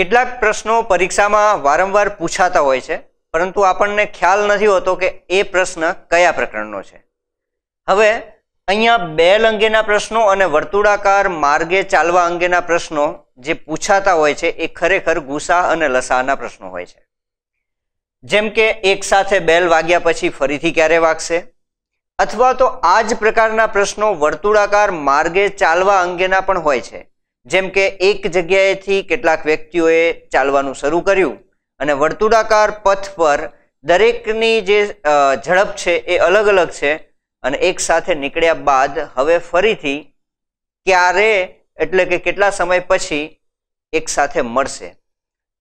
કેટલાક પ્રશ્નો પરીક્ષામાં વારંવાર પૂછાતા હોય છે પરંતુ આપણને ખ્યાલ નથી હોતો કે એ પ્રશ્ન કયા પ્રકરણનો છે હવે અહીંયા બેલ અંગેના પ્રશ્નો અને વર્તુળાકાર માર્ગે ચાલવા અંગેના પ્રશ્નો જે પૂછાતા હોય છે એ ખરેખર ગુસા અને લસાના પ્રશ્નો હોય છે જેમ કે એક સાથે બેલ વાગ્યા પછી ફરીથી ક્યારે વાગશે અથવા તો આ જ પ્રકારના પ્રશ્નો વર્તુળાકાર માર્ગે ચાલવા અંગેના પણ હોય છે જેમ કે એક જગ્યાએથી કેટલાક વ્યક્તિઓએ ચાલવાનું શરૂ કર્યું અને વર્તુળાકાર પથ પર દરેકની જે ઝડપ છે એ અલગ અલગ છે અને એક સાથે નીકળ્યા બાદ હવે ફરીથી ક્યારે એટલે કે કેટલા સમય પછી એક સાથે મળશે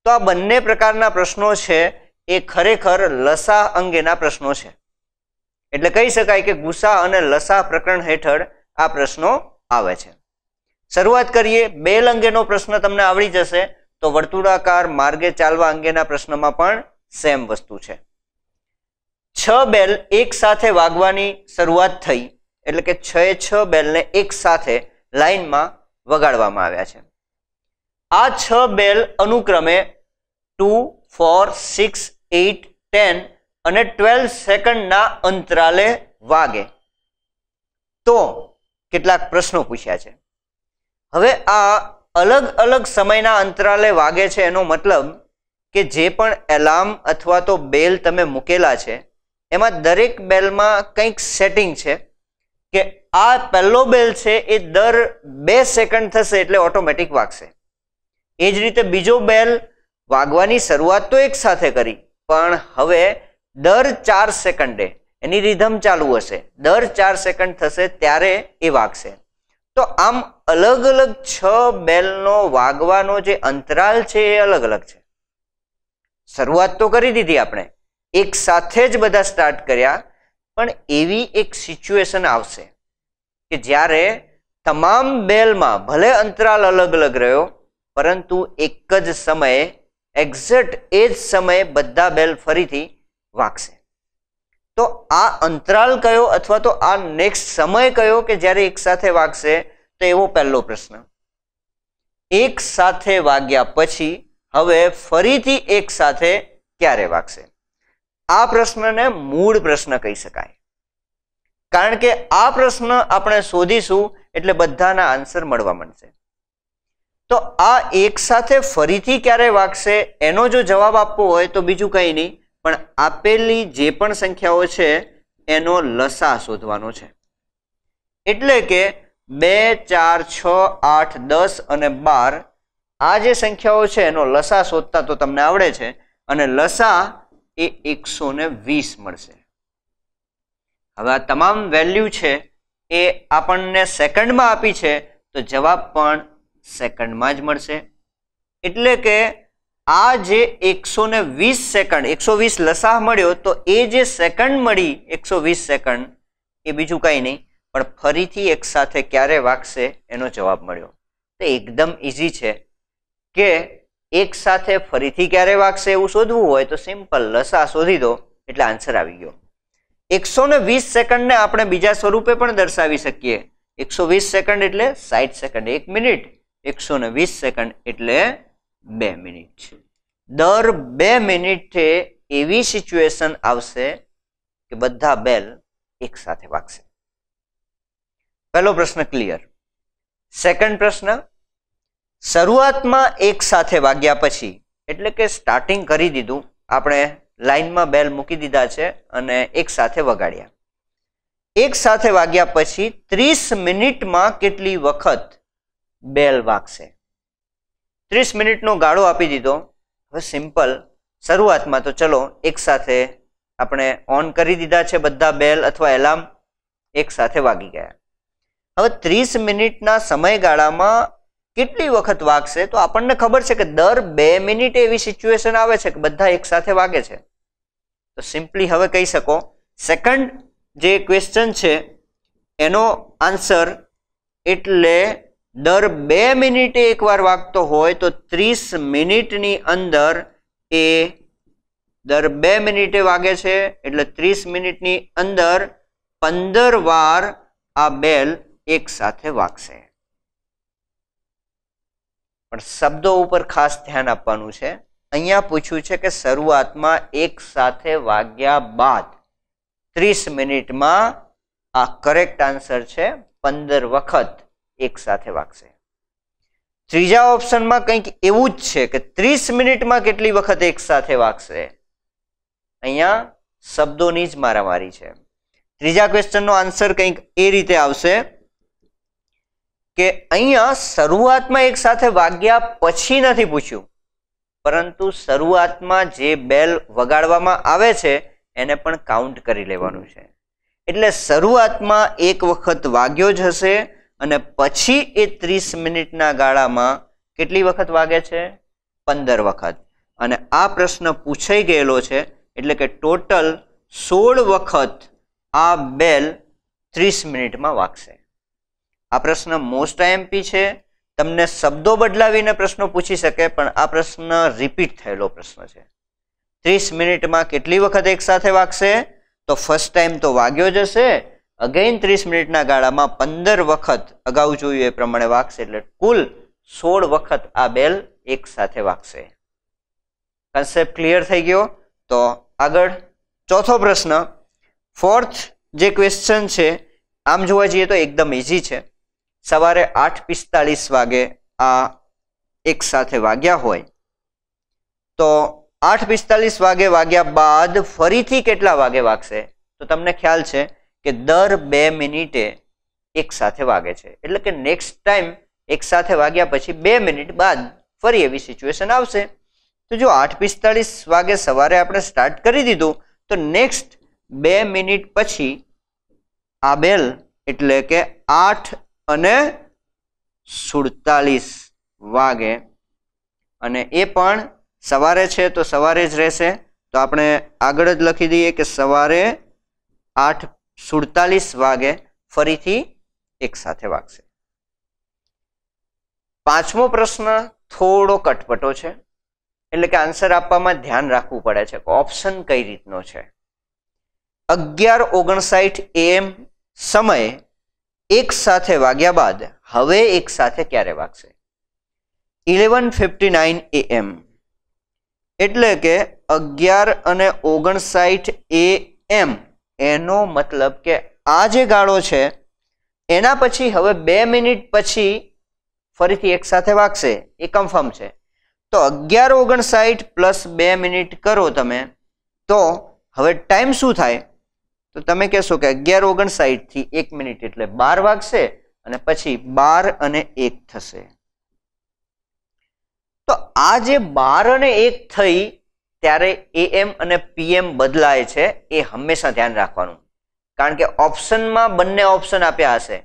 તો આ બંને પ્રકારના પ્રશ્નો છે એ ખરેખર લસા અંગેના પ્રશ્નો છે એટલે કહી શકાય કે ગુસા અને લસા પ્રકરણ હેઠળ આ પ્રશ્નો આવે છે શરૂઆત કરીએ બેલ અંગેનો પ્રશ્ન તમને આવડી જશે તો વર્તુળાકાર માર્ગે ચાલવા અંગેના પ્રશ્નમાં પણ સેમ વસ્તુ છે છ બેલ એક સાથે વાગવાની શરૂઆત થઈ એટલે કે છ છ બેલને એક સાથે લાઇનમાં વગાડવામાં આવ્યા છે આ છ બેલ અનુક્રમે two four six eight ten અને ટ્વેલ્વ સેકન્ડના અંતરાલે વાગે તો કેટલાક પ્રશ્નો પૂછ્યા છે હવે આ અલગ અલગ સમયના અંતરાલે વાગે છે એનો મતલબ કે જે પણ એલાર્મ અથવા તો બેલ તમે મૂકેલા છે એમાં દરેક બેલમાં કંઈક સેટિંગ છે કે આ પહેલો બેલ છે એ દર બે સેકન્ડ થશે એટલે ઓટોમેટિક વાગશે એ જ રીતે બીજો બેલ વાગવાની શરૂઆત તો એક સાથે કરી પણ હવે દર ચાર સેકન્ડે એની રિધમ ચાલુ હશે દર ચાર સેકન્ડ થશે ત્યારે એ વાગશે તો આમ અલગ અલગ છ બેલનો વાગવાનો જે અંતરાલ છે એ અલગ અલગ છે શરૂઆત તો કરી દીધી આપણે એક સાથે જ બધા સ્ટાર્ટ કર્યા પણ એવી એક સિચ્યુએશન આવશે કે જ્યારે તમામ બેલમાં ભલે અંતરાલ અલગ અલગ રહ્યો પરંતુ એક જ સમયે એક્ઝેક્ટ એ જ સમયે બધા બેલ ફરીથી વાગશે તો આ અંતરાલ કયો અથવા તો આ નેક્સ્ટ સમય કયો કે જ્યારે એકસાથે વાગશે તો એવો પહેલો પ્રશ્ન એક સાથે વાગ્યા પછી હવે ફરીથી એક સાથે ક્યારે વાગશે આ પ્રશ્નને મૂળ પ્રશ્ન કહી શકાય કારણ કે આ પ્રશ્ન આપણે શોધીશું એટલે બધાના આન્સર મળવા માંડશે તો આ એક સાથે ફરીથી ક્યારે વાગશે એનો જો જવાબ આપવો હોય તો બીજું કંઈ નહીં પણ આપેલી જે પણ સંખ્યાઓ છે એનો લસા શોધવાનો છે એટલે કે બે ચાર છ આઠ દસ અને બાર આ જે સંખ્યાઓ છે એનો લસા શોધતા તો તમને આવડે છે અને લસા એ એકસો ને વીસ મળશે હવે આ તમામ વેલ્યુ છે એ આપણને સેકન્ડમાં આપી છે તો જવાબ પણ સેકન્ડમાં જ મળશે એટલે કે આ જે એકસો ને વીસ સેકન્ડ એકસો વીસ લસાહ મળ્યો તો એ જે સેકન્ડ મળી એકસો વીસ સેકન્ડ એ બીજું કાંઈ નહીં પણ ફરીથી એક સાથે ક્યારે વાગશે એનો જવાબ મળ્યો તો એકદમ ઇઝી છે કે એક સાથે ફરીથી ક્યારે વાગશે એવું શોધવું હોય તો સિમ્પલ લસા શોધી દો એટલે આન્સર આવી ગયો એકસો ને વીસ સેકન્ડને આપણે બીજા સ્વરૂપે પણ દર્શાવી શકીએ એકસો વીસ સેકન્ડ એટલે સાઠ સેકન્ડ એક મિનિટ એકસો વીસ સેકન્ડ એટલે બે મિનિટ છે દર બે મિનિટે એવી સિચ્યુએશન આવશે કે બધા બેલ એક સાથે વાગશે પહેલો પ્રશ્ન ક્લિયર સેકન્ડ પ્રશ્ન શરૂઆતમાં એક સાથે વાગ્યા પછી એટલે કે સ્ટાર્ટિંગ કરી દીધું આપણે લાઇનમાં બેલ મૂકી દીધા છે અને એક સાથે વગાડ્યા એક સાથે વાગ્યા પછી ત્રીસ મિનિટમાં કેટલી વખત બેલ વાગશે ત્રીસ મિનિટનો ગાળો આપી દીધો હવે સિમ્પલ શરૂઆતમાં તો ચલો એકસાથે આપણે ઓન કરી દીધા છે બધા બેલ અથવા એલાર્મ એકસાથે વાગી ગયા હવે ત્રીસ મિનિટના સમયગાળામાં કેટલી વખત વાગશે તો આપણને ખબર છે કે દર બે મિનિટે એવી સિચ્યુએશન આવે છે કે બધા એકસાથે વાગે છે તો સિમ્પલી હવે કહી શકો સેકન્ડ જે ક્વેશ્ચન છે એનો આન્સર એટલે દર બે મિનિટે એકવાર વાગતો હોય તો ત્રીસ મિનિટની અંદર એ દર બે મિનિટે વાગે છે એટલે ત્રીસ મિનિટની અંદર પંદર વાર આ બેલ એક સાથે વાગશે પણ શબ્દો ઉપર ખાસ ધ્યાન આપવાનું છે અહીંયા પૂછ્યું છે કે શરૂઆતમાં એક સાથે વાગ્યા બાદ ત્રીસ મિનિટમાં આ કરેક્ટ આન્સર છે પંદર વખત એક સાથે વાગશે ત્રીજા ઓપ્શનમાં કંઈક એવું જ છે કે ત્રીસ મિનિટમાં કેટલી વખત એક સાથે વાગશે અહીંયા શબ્દોની જ મારામારી છે ત્રીજા ક્વેશ્ચનનો આન્સર કંઈક એ રીતે આવશે કે અહીંયા શરૂઆતમાં એક સાથે વાગ્યા પછી નથી પૂછ્યું પરંતુ શરૂઆતમાં જે બેલ વગાડવામાં આવે છે એને પણ કાઉન્ટ કરી લેવાનું છે એટલે શરૂઆતમાં એક વખત વાગ્યો જ હશે અને પછી એ ત્રીસ મિનિટના ગાળામાં કેટલી વખત વાગે છે પંદર વખત અને આ પ્રશ્ન પૂછાઈ ગયેલો છે એટલે કે ટોટલ સોળ વખત આ બેલ ત્રીસ મિનિટમાં વાગશે આ પ્રશ્ન મોસ્ટ આઈએમપી છે તમને શબ્દો બદલાવીને પ્રશ્નો પૂછી શકે પણ આ પ્રશ્ન રિપીટ થયેલો પ્રશ્ન છે ત્રીસ મિનિટમાં કેટલી વખત એકસાથે વાગશે તો ફર્સ્ટ ટાઈમ તો વાગ્યો જ હશે અગેન ત્રીસ મિનિટના ગાળામાં પંદર વખત અગાઉ જોયું એ પ્રમાણે વાગશે એટલે કુલ સોળ વખત આ બેલ એક સાથે વાગશે કન્સેપ્ટ ક્લિયર થઈ ગયો તો આગળ ચોથો પ્રશ્ન ફોર્થ જે ક્વેશ્ચન છે આમ જોવા જઈએ તો એકદમ ઇઝી છે સવારે આઠ પિસ્તાલીસ વાગે આ એક સાથે વાગ્યા હોય તો આઠ પિસ્તાલીસ વાગે વાગ્યા બાદ ફરીથી કેટલા વાગે વાગશે તો તમને ખ્યાલ છે કે દર બે મિનિટે એક સાથે વાગે છે એટલે કે નેક્સ્ટ ટાઈમ એક સાથે વાગ્યા પછી બે મિનિટ બાદ ફરી એવી સિચ્યુએશન આવશે તો જો આઠ પિસ્તાળીસ વાગે સવારે આપણે સ્ટાર્ટ કરી દીધું તો નેક્સ્ટ બે મિનિટ પછી આ બેલ એટલે કે આઠ અને સુડતાલીસ વાગે અને એ પણ સવારે છે તો સવારે જ રહેશે તો આપણે આગળ જ લખી દઈએ કે સવારે આઠ સુડતાલીસ વાગે ફરીથી એકસાથે વાગશે પાંચમો પ્રશ્ન થોડો કટપટો છે એટલે કે આન્સર આપવામાં ધ્યાન રાખવું પડે છે ઓપ્શન કઈ રીતનો છે અગિયાર ઓગણસાઠ એએમ સમયે એક સાથે વાગ્યા બાદ હવે એક સાથે ક્યારે વાગશે ઇલેવન ફિફ્ટી નાઇન એએમ એટલે કે અગિયાર અને ઓગણસાઠ એમ એનો મતલબ કે આ જે ગાળો છે એના પછી હવે બે મિનિટ પછી ફરીથી એક સાથે વાગશે એ કન્ફર્મ છે તો અગિયાર ઓગણસાઠ પ્લસ બે મિનિટ કરો તમે તો હવે ટાઈમ શું થાય તો તમે કહેશો કે અગિયાર ઓગણસાઠથી એક મિનિટ એટલે બાર વાગશે અને પછી બાર અને એક થશે તો આ જે બાર અને એક થઈ ત્યારે એએમ અને પીએમ બદલાય છે એ હંમેશા ધ્યાન રાખવાનું કારણ કે ઓપ્શનમાં બંને ઓપ્શન આપ્યા હશે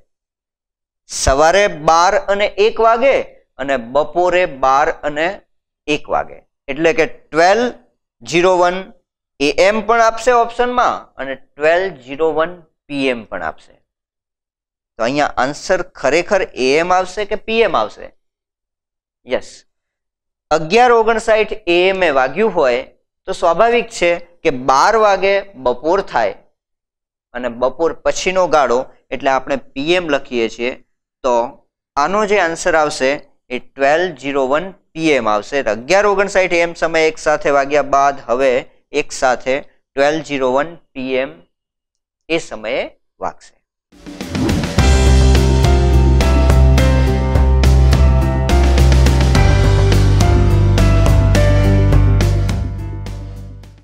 સવારે બાર અને એક વાગે અને બપોરે બાર અને એક વાગે એટલે કે ટ્વેલ્વ જીરો વન એએમ પણ આપશે ઓપ્શનમાં અને ટ્વેલ્વ જીરો વન પીએમ પણ આપશે તો અહીંયા આન્સર ખરેખર એએમ આવશે કે પીએમ આવશે યસ અગિયાર ઓગણસાઠ એએમએ વાગ્યું હોય તો સ્વાભાવિક છે કે બાર વાગે બપોર થાય અને બપોર પછીનો ગાળો એટલે આપણે પીએમ લખીએ છીએ તો આનો જે આન્સર આવશે એ ટ્વેલ્વ જીરો વન પીએમ આવશે અગિયાર ઓગણસાઠ એમ સમય એક સાથે વાગ્યા બાદ હવે એક સાથે ટ્વેલ્વ જીરો વન પીએમ એ સમયે વાગશે